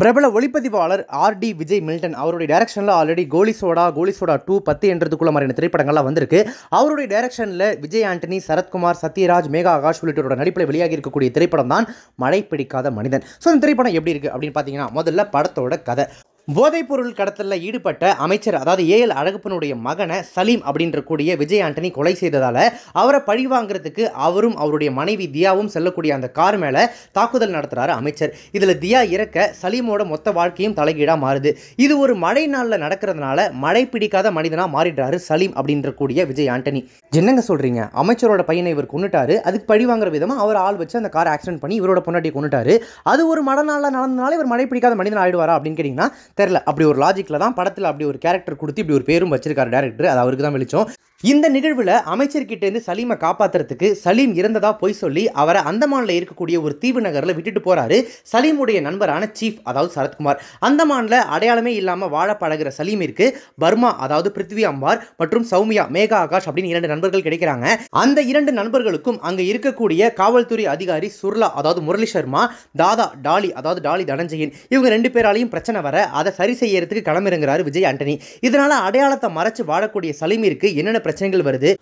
பிரபல ஒளிப்பதிவாளர் R D Vijay Milton அவருடைய டேரக்ஷனில் ஆல்ரெடி கோலி சோடா கோலி சோடா டூ பத்து என்றதுக்குள்ள மாதிரியான திரைப்படங்கள்லாம் வந்திருக்கு அவருடைய டேரக்ஷனில் விஜய் ஆண்டனி சரத்குமார் சத்யராஜ் மேகா ஆகாஷ் உள்ளிட்டோட நடிப்பில் வெளியாகி இருக்கக்கூடிய திரைப்படம் தான் மழை பிடிக்காத மனிதன் ஸோ இந்த திரைப்படம் எப்படி இருக்குது அப்படின்னு பார்த்தீங்கன்னா முதல்ல படத்தோட கதை போதைப்பொருள் கடத்தலில் ஈடுபட்ட அமைச்சர் அதாவது எல் அழகப்பனுடைய மகனை சலீம் அப்படின்ற கூடிய விஜய் ஆண்டனி கொலை செய்ததால் அவரை பழி வாங்குறதுக்கு அவரும் அவருடைய மனைவி தியாவும் செல்லக்கூடிய அந்த கார் மேலே தாக்குதல் நடத்துகிறாரு அமைச்சர் இதில் தியா இறக்க சலீமோட மொத்த வாழ்க்கையும் தலைகீடாக மாறுது இது ஒரு மழை நாளில் நடக்கிறதுனால மழை பிடிக்காத மனிதனாக மாறிடுறாரு சலீம் அப்படின்ற கூடிய விஜய் ஆண்டனி என்னங்க சொல்கிறீங்க அமைச்சரோட பையனை இவர் கொண்டுட்டாரு அதுக்கு பழி வாங்குற விதமாக அவர் ஆள் வச்சு அந்த கார் ஆக்சிடென்ட் பண்ணி இவரோட பொன்னாட்டியை கொண்டுட்டாரு அது ஒரு மழை நாளில் நடந்தனால இவர் மழை பிடிக்காத மனிதன் ஆகிடுவாரா அப்படின்னு கேட்டிங்கன்னா தெரில அப்படி ஒரு லாஜிக்கில் தான் படத்தில் அப்படி ஒரு கேரக்டர் கொடுத்து இப்படி ஒரு பேரும் வச்சிருக்காரு டேரக்டர் அது அவருக்கு தான் வெளிச்சம் இந்த நிகழ்வில் அமைச்சர்கிட்டேருந்து சலீமை காப்பாற்றுறதுக்கு சலீம் இறந்ததாக பொய் சொல்லி அவரை அந்தமானில் இருக்கக்கூடிய ஒரு தீவு நகரில் விட்டுட்டு போகிறாரு சலீமுடைய நண்பரான சீஃப் அதாவது சரத்குமார் அந்தமானில் அடையாளமே இல்லாமல் வாழ பழகிற சலீமிற்கு பர்மா அதாவது பிருத்வி அம்பார் மற்றும் சௌமியா மேகா ஆகாஷ் அப்படின்னு இரண்டு நண்பர்கள் கிடைக்கிறாங்க அந்த இரண்டு நண்பர்களுக்கும் அங்கே இருக்கக்கூடிய காவல்துறை அதிகாரி சுர்லா அதாவது முரளி சர்மா தாதா டாலி அதாவது டாலி தனஞ்சயன் இவங்க ரெண்டு பேராலையும் பிரச்சனை வர அதை அதை சரி செய்யறதுக்கு களமிறங்குறாரு விஜய் ஆண்டனி இதனால அடையாளத்தை மறைச்சு வாழக்கூடிய சலீமிற்கு என்னென்ன பிரச்சனைகள் வருது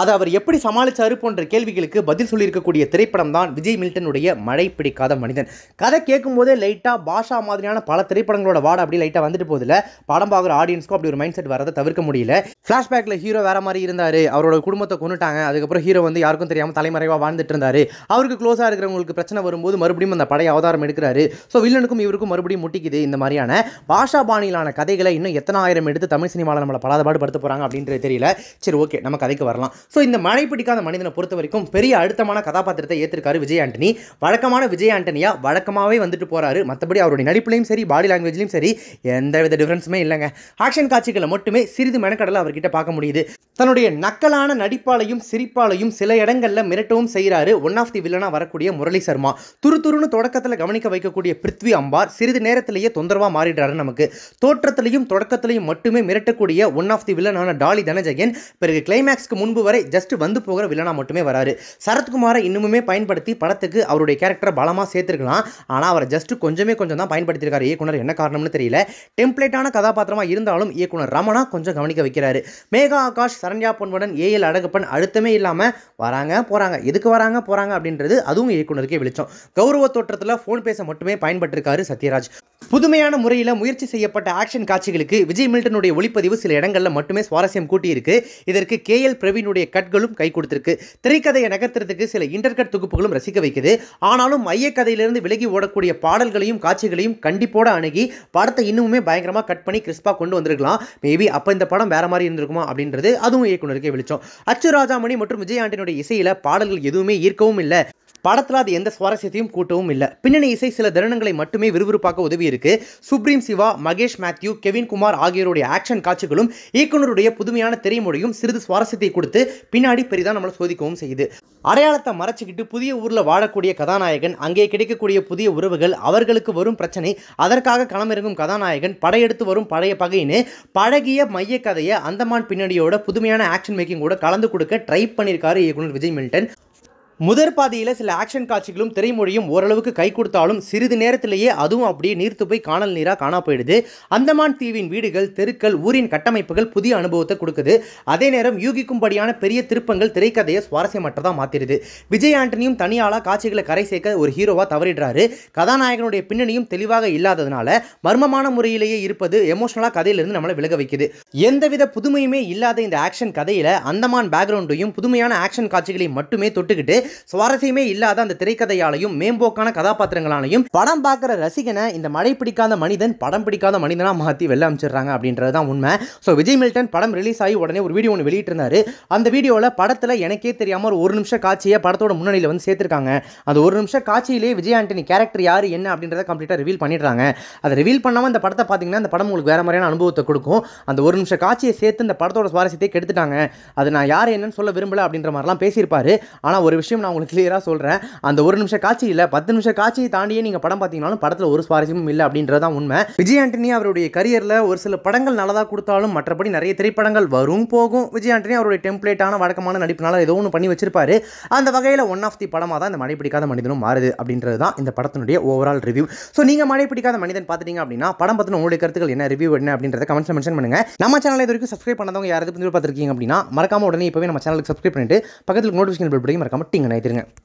அதை அவர் எப்படி சமாளித்தார் போன்ற கேள்விகளுக்கு பதில் சொல்லியிருக்கக்கூடிய திரைப்படம் தான் விஜய் மில்டனுடைய மழை பிடிக்காத மனிதன் கதை கேட்கும்போதே லைட்டாக பாஷா மாதிரியான பல திரைப்படங்களோட வாட அப்படி லைட்டாக வந்துட்டு போதில் படம் பார்க்குற ஆடியன்ஸ்க்கும் அப்படி ஒரு மைண்ட் செட் வரதை தவிர்க்க முடியல ஃப்ளாஷ்பேக்கில் ஹீரோ வேற மாதிரி இருந்தார் அவரோட குடும்பத்தை கொண்டுட்டாங்க அதுக்கப்புறம் ஹீரோ வந்து யாருக்கும் தெரியாமல் தலைமறைவாக வாழ்ந்துட்டு இருந்தார் அவருக்கு க்ளோஸாக இருக்கிறவங்களுக்கு பிரச்சனை வரும்போது மறுபடியும் அந்த படைய அவதாரம் எடுக்கிறாரு ஸோ வில்லனுக்கும் இவருக்கும் மறுபடியும் முட்டிக்குது இந்த மாதிரியான பாஷா பாணியிலான கதைகளை இன்னும் எத்தனை ஆயிரம் எடுத்து தமிழ் சினிமாவில் நம்மளை பாடு படுத்த போகிறாங்க அப்படின்றது தெரியல சரி ஓகே நம்ம கதைக்கு வரலாம் ஸோ இந்த மழை பிடிக்காத மனிதனை பொறுத்த வரைக்கும் பெரிய அழுத்தமான கதாபாத்திரத்தை ஏற்றிருக்காரு விஜய் ஆண்டனி வழக்கமான விஜய் ஆண்டனியா வழக்கமாகவே வந்துட்டு போகிறாரு மற்றபடி அவருடைய நடிப்புலையும் சரி பாடி லாங்குவேஜ்லையும் சரி எந்த வித டிஃப்ரென்ஸுமே இல்லைங்க ஆக்ஷன் காட்சிகளை மட்டுமே சிறிது மெனக்கடலை அவர்கிட்ட பார்க்க முடியுது தன்னுடைய நக்கலான நடிப்பாலையும் சிரிப்பாலையும் சில இடங்களில் மிரட்டவும் செய்கிறாரு ஒன் ஆஃப் தி வில்லனாக வரக்கூடிய முரளி சர்மா துரு துருன்னு தொடக்கத்தில் கவனிக்க வைக்கக்கூடிய பிருத்வி அம்பார் சிறிது நேரத்திலேயே தொந்தரவாக மாறிடுறாரு நமக்கு தோற்றத்திலையும் தொடக்கத்திலையும் மட்டுமே மிரட்டக்கூடிய ஒன் ஆஃப் தி வில்லனான டாலி தனஜகன் பிறகு கிளைமேக்ஸ்க்கு முன்பு வரை ஜஸ்ட் வந்து போகிற வில்லனா மட்டுமே வராரு சரத்குமாரை இன்னுமே பயன்படுத்தி படத்துக்கு அவருடைய கேரக்டரை பலமாக சேர்த்துருக்கலாம் ஆனால் அவர் ஜஸ்ட் கொஞ்சமே கொஞ்சம் தான் பயன்படுத்தியிருக்காரு இயக்குனர் என்ன காரணம்னு தெரியல டெம்ப்ளேட்டான கதாபாத்திரமாக இருந்தாலும் இயக்குனர் ரமணா கொஞ்சம் கவனிக்க வைக்கிறாரு மேகா ஆகாஷ் சரண்யா பொன்வடன் ஏஎல் அழகப்பன் அழுத்தமே இல்லாமல் வராங்க போகிறாங்க எதுக்கு வராங்க போகிறாங்க அப்படின்றது அதுவும் இயக்குனருக்கே வெளிச்சம் கௌரவ தோற்றத்தில் ஃபோன் பேச மட்டுமே பயன்பட்டிருக்காரு சத்யராஜ் புதுமையான முறையில் முயற்சி செய்யப்பட்ட ஆக்ஷன் காட்சிகளுக்கு விஜய் மில்டனுடைய ஒளிப்பதிவு சில இடங்களில் மட்டுமே சுவாரஸ்யம் கூட்டியிருக்கு இதற்கு கே எல் பிரவீனுடைய கட்களும் கை கொடுத்திருக்கு திரைக்கதையை நகர்த்துறதுக்கு சில இன்டர்கட் தொகுப்புகளும் ரசிக்க வைக்குது ஆனாலும் மையக்கதையிலிருந்து விலகி ஓடக்கூடிய பாடல்களையும் காட்சிகளையும் கண்டிப்போட அணுகி படத்தை இன்னுமே பயங்கரமாக கட் பண்ணி கிறிஸ்பாக கொண்டு வந்திருக்கலாம் மேபி அப்போ இந்த படம் வேற மாதிரி இருந்திருக்குமா அப்படின்றது அதுவும் இயக்குனருக்கே விழிச்சோம் அச்சு ராஜாமணி மற்றும் விஜய் ஆண்டனுடைய இசையில் பாடல்கள் எதுவுமே ஈர்க்கவும் இல்லை படத்தில் அது எந்த சுவாரஸ்யத்தையும் கூட்டவும் இல்லை பின்னணி இசை சில தருணங்களை மட்டுமே விறுவிறுப்பாக உதவி இருக்கு Supreme Siva Mahesh Mathew Kevin Kumar ஆகியோருடைய ஆக்ஷன் காட்சிகளும் இயக்குனருடைய புதுமையான திரைமொழியும் சிறிது சுவாரஸ்யத்தை கொடுத்து பின்னாடி பெரிதான் நம்மளை சோதிக்கவும் செய்யுது அடையாளத்தை மறைச்சிக்கிட்டு புதிய ஊரில் வாழக்கூடிய கதாநாயகன் அங்கே கிடைக்கக்கூடிய புதிய உறவுகள் அவர்களுக்கு வரும் பிரச்சனை அதற்காக களமிறங்கும் கதாநாயகன் படையெடுத்து வரும் பழைய பகையினு பழகிய மைய கதையை அந்தமான் பின்னணியோட புதுமையான ஆக்ஷன் மேக்கிங் கூட கலந்து கொடுக்க ட்ரை பண்ணியிருக்காரு இயக்குனர் விஜய் மில்டன் முதற் பாதியில் சில ஆக்ஷன் காட்சிகளும் திரைமொழியும் ஓரளவுக்கு கை கொடுத்தாலும் சிறிது நேரத்திலேயே அதுவும் அப்படியே நீர்த்து போய் காணல் நீராக காணா போயிடுது அந்தமான் தீவின் வீடுகள் தெருக்கள் ஊரின் கட்டமைப்புகள் புதிய அனுபவத்தை கொடுக்குது அதே நேரம் யூகிக்கும்படியான பெரிய திருப்பங்கள் திரைக்கதையை சுவாரஸ்யமற்றதாக மாற்றிடுது விஜய் ஆண்டனியும் தனியாளாக காட்சிகளை கரை சேர்க்க ஒரு ஹீரோவாக தவறிடுறாரு கதாநாயகனுடைய பின்னணியும் தெளிவாக இல்லாததுனால மர்மமான முறையிலேயே இருப்பது எமோஷனலாக கதையிலிருந்து நம்மளை விலக வைக்குது எந்தவித புதுமையுமே இல்லாத இந்த ஆக்ஷன் கதையில் அந்தமான் பேக்ரவுண்டையும் புதுமையான ஆக்ஷன் காட்சிகளையும் மட்டுமே தொட்டுக்கிட்டு சுவாரஸ்யமே இல்லாத அந்த திரைக்கதையாலையும் மேம்போக்கான கதாபாத்திரங்களாலையும் படம் பார்க்குற ரசிகனை இந்த மழை பிடிக்காத மனிதன் படம் பிடிக்காத மனிதனாக மாற்றி வெளில அமைச்சிடுறாங்க அப்படின்றது தான் உண்மை ஸோ விஜய் மில்டன் படம் ரிலீஸ் ஆகி உடனே ஒரு வீடியோ ஒன்று வெளியிட்டிருந்தாரு அந்த வீடியோவில் படத்தில் எனக்கே தெரியாமல் ஒரு ஒரு நிமிஷம் காட்சியை படத்தோட முன்னணியில் வந்து சேர்த்துருக்காங்க அந்த ஒரு நிமிஷம் காட்சியிலே விஜய் ஆண்டனி கேரக்டர் யார் என்ன அப்படின்றத கம்ப்ளீட்டாக ரிவீல் பண்ணிடுறாங்க அதை ரிவீல் பண்ணாமல் அந்த படத்தை பார்த்தீங்கன்னா அந்த படம் உங்களுக்கு வேறு மாதிரியான அனுபவத்தை கொடுக்கும் அந்த ஒரு நிமிஷம் காட்சியை சேர்த்து இந்த படத்தோட சுவாரஸ்யத்தை கெடுத்துட்டாங்க அது நான் யார் என்னன்னு சொல்ல விரும்பலை அப்படின்ற மாதிரிலாம் பேசியிருப்பாரு ஆனால் ஒரு விஷயம் விஷயம் நான் உங்களுக்கு கிளியராக சொல்கிறேன் அந்த ஒரு நிமிஷம் காட்சி இல்லை பத்து நிமிஷம் காட்சியை தாண்டியே நீங்கள் படம் பார்த்தீங்கனாலும் படத்தில் ஒரு சுவாரஸ்யமும் இல்லை அப்படின்றது தான் உண்மை விஜய் ஆண்டனி அவருடைய கரியரில் ஒரு சில படங்கள் நல்லதாக கொடுத்தாலும் மற்றபடி நிறைய திரைப்படங்கள் வரும் போகும் விஜய் ஆண்டனி அவருடைய டெம்ப்ளேட்டான வழக்கமான நடிப்புனால ஏதோ ஒன்று பண்ணி வச்சிருப்பாரு அந்த வகையில் ஒன் ஆஃப் தி படமாக தான் இந்த மழை பிடிக்காத மனிதனும் மாறுது அப்படின்றது தான் இந்த படத்தினுடைய ஓவரால் ரிவ்யூ ஸோ நீங்கள் மழை பிடிக்காத மனிதன் பார்த்துட்டீங்க அப்படின்னா படம் பற்றின உங்களுடைய கருத்துக்கள் என்ன ரிவ்யூ என்ன அப்படின்றத கமெண்ட்ஸ் மென்ஷன் பண்ணுங்கள் நம்ம சேனல் இது வரைக்கும் சப்ஸ்கிரைப் பண்ணாதவங்க யாராவது பார்த்துருக்கீங்க அப்படின்னா மறக்காம உடனே இப்போவே நம்ம சேனலுக்கு சப்ஸ்கிரைப் பண்ணிட்டு பக்கத்தில் நோட்டிஃபிகேஷன் பில் படிக்க மறக்காம டிங்க நினைத்திருங்க